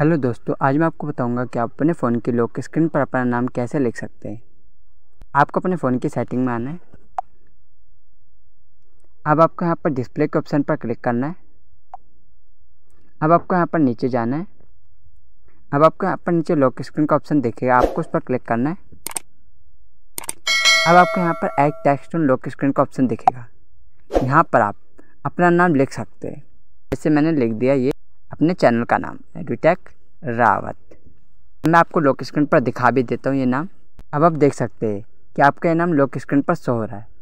hello दोस्तों आज मैं आपको बताऊंगा कि आप अपने फ़ोन की लॉक स्क्रीन पर अपना नाम कैसे लिख सकते हैं आपको अपने फ़ोन की सेटिंग में आना है अब आपको यहाँ पर डिस्प्ले के ऑप्शन पर क्लिक करना है अब आपको यहाँ पर नीचे जाना है अब आपको यहाँ पर नीचे लॉक स्क्रीन का ऑप्शन देखेगा आपको उस पर क्लिक करना है अब आपको यहाँ पर एक टेक्स्ट ऑन लॉक स्क्रीन का ऑप्शन दिखेगा यहाँ पर आप अपना नाम लिख सकते हैं जैसे मैंने लिख दिया ये अपने चैनल का नाम एडुटेक रावत मैं आपको लोक स्क्रीन पर दिखा भी देता हूँ ये नाम अब आप देख सकते हैं कि आपका ये नाम लोक स्क्रीन पर शो हो रहा है